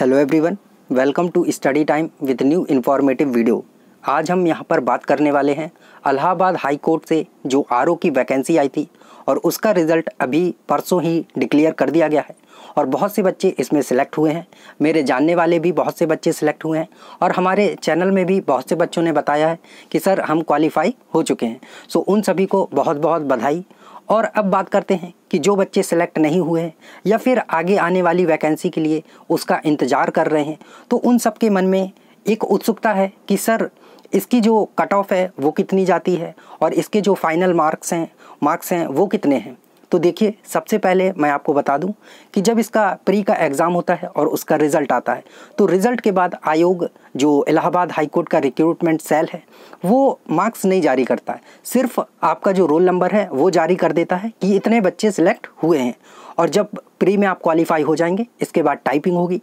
hello everyone welcome to study time with new informative video आज हम यहाँ पर बात करने वाले हैं अलाहाबाद हाई कोर्ट से जो आर की वैकेंसी आई थी और उसका रिज़ल्ट अभी परसों ही डिक्लेयर कर दिया गया है और बहुत से बच्चे इसमें सेलेक्ट हुए हैं मेरे जानने वाले भी बहुत से बच्चे सेलेक्ट हुए हैं और हमारे चैनल में भी बहुत से बच्चों ने बताया है कि सर हम क्वालिफाई हो चुके हैं सो उन सभी को बहुत बहुत बधाई और अब बात करते हैं कि जो बच्चे सेलेक्ट नहीं हुए हैं या फिर आगे आने वाली वैकेंसी के लिए उसका इंतज़ार कर रहे हैं तो उन सब के मन में एक उत्सुकता है कि सर इसकी जो कट ऑफ है वो कितनी जाती है और इसके जो फाइनल मार्क्स हैं मार्क्स हैं वो कितने हैं तो देखिए सबसे पहले मैं आपको बता दूं कि जब इसका प्री का एग्ज़ाम होता है और उसका रिज़ल्ट आता है तो रिज़ल्ट के बाद आयोग जो इलाहाबाद हाईकोर्ट का रिक्रूटमेंट सेल है वो मार्क्स नहीं जारी करता है सिर्फ आपका जो रोल नंबर है वो जारी कर देता है कि इतने बच्चे सिलेक्ट हुए हैं और जब प्री में आप क्वालिफाई हो जाएंगे इसके बाद टाइपिंग होगी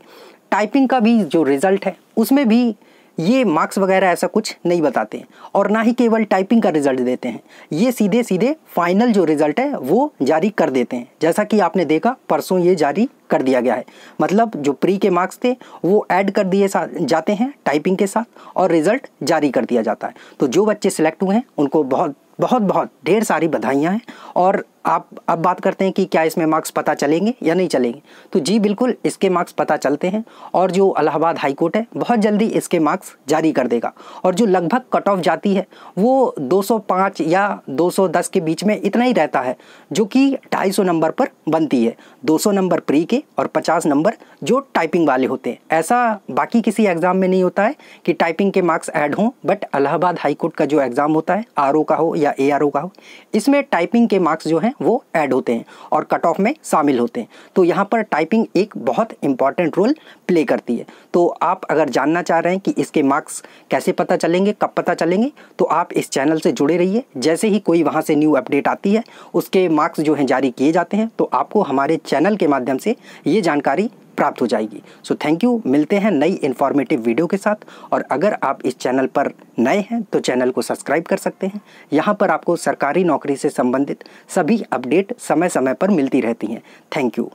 टाइपिंग का भी जो रिज़ल्ट है उसमें भी ये मार्क्स वगैरह ऐसा कुछ नहीं बताते और ना ही केवल टाइपिंग का रिजल्ट देते हैं ये सीधे सीधे फाइनल जो रिजल्ट है वो जारी कर देते हैं जैसा कि आपने देखा परसों ये जारी कर दिया गया है मतलब जो प्री के मार्क्स थे वो ऐड कर दिए जाते हैं टाइपिंग के साथ और रिजल्ट जारी कर दिया जाता है तो जो बच्चे सिलेक्ट हुए हैं उनको बहुत बहुत बहुत ढेर सारी बधाइयाँ हैं और आप अब बात करते हैं कि क्या इसमें मार्क्स पता चलेंगे या नहीं चलेंगे तो जी बिल्कुल इसके मार्क्स पता चलते हैं और जो अलाहाबाद हाई कोर्ट है बहुत जल्दी इसके मार्क्स जारी कर देगा और जो लगभग कट ऑफ जाती है वो 205 या 210 के बीच में इतना ही रहता है जो कि 250 नंबर पर बनती है 200 नंबर प्री के और 50 नंबर जो टाइपिंग वाले होते हैं ऐसा बाकी किसी एग्ज़ाम में नहीं होता है कि टाइपिंग के मार्क्स ऐड हों बट अलाहाबाद हाईकोर्ट का जो एग्ज़ाम होता है आर का हो या ए का हो इसमें टाइपिंग के मार्क्स जो हैं वो ऐड होते हैं और कट ऑफ में शामिल होते हैं तो यहाँ पर टाइपिंग एक बहुत इंपॉर्टेंट रोल प्ले करती है तो आप अगर जानना चाह रहे हैं कि इसके मार्क्स कैसे पता चलेंगे कब पता चलेंगे तो आप इस चैनल से जुड़े रहिए जैसे ही कोई वहाँ से न्यू अपडेट आती है उसके मार्क्स जो हैं जारी किए जाते हैं तो आपको हमारे चैनल के माध्यम से ये जानकारी प्राप्त हो जाएगी सो थैंक यू मिलते हैं नई इन्फॉर्मेटिव वीडियो के साथ और अगर आप इस चैनल पर नए हैं तो चैनल को सब्सक्राइब कर सकते हैं यहाँ पर आपको सरकारी नौकरी से संबंधित सभी अपडेट समय समय पर मिलती रहती हैं थैंक यू